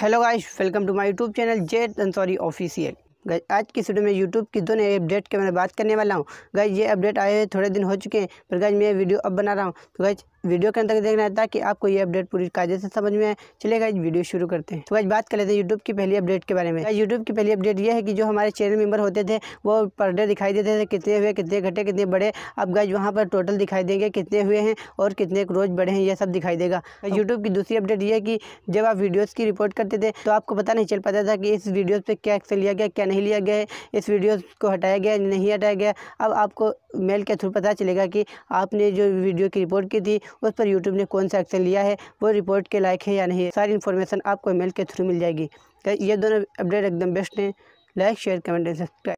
hello guys welcome to my YouTube channel Z Ansari official गई आज की वीडियो में यूट्यूब की दो नए अपडेट के मैं बात करने वाला हूँ गई ये अपडेट आए हुए थोड़े दिन हो चुके हैं पर गई मैं वीडियो अब बना रहा हूँ तो गई वीडियो के अंदर देखना है कि आपको ये अपडेट पूरी कायदे से समझ में आए चलेगा इस वीडियो शुरू करते हैं तो आज बात कर लेते हैं यूट्यूब की पहली अपडेट के बारे में यूट्यूब की पहली अपडेट ये है कि जो हमारे चैनल मेंबर होते थे वो पर डे दिखाई देते थे कितने हुए कितने घटे कितने बड़े अब गाइज वहाँ पर टोटल दिखाई देंगे कितने हुए हैं और कितने रोज बड़े हैं यह सब दिखाई देगा यूट्यूब की दूसरी अपडेट ये है कि जब आप वीडियोज़ की रिपोर्ट करते थे तो आपको पता नहीं चल पाता था कि इस वीडियोज़ पर क्या एक्शन लिया गया क्या नहीं लिया गया है इस वीडियोज़ को हटाया गया नहीं हटाया गया अब आपको मेल के थ्रू पता चलेगा कि आपने जो वीडियो की रिपोर्ट की थी उस पर यूट्यूब ने कौन सा एक्शन लिया है वो रिपोर्ट के लायक है या नहीं सारी इन्फॉर्मेशन आपको ई के थ्रू मिल जाएगी तो ये दोनों अपडेट एकदम बेस्ट हैं like share comment and subscribe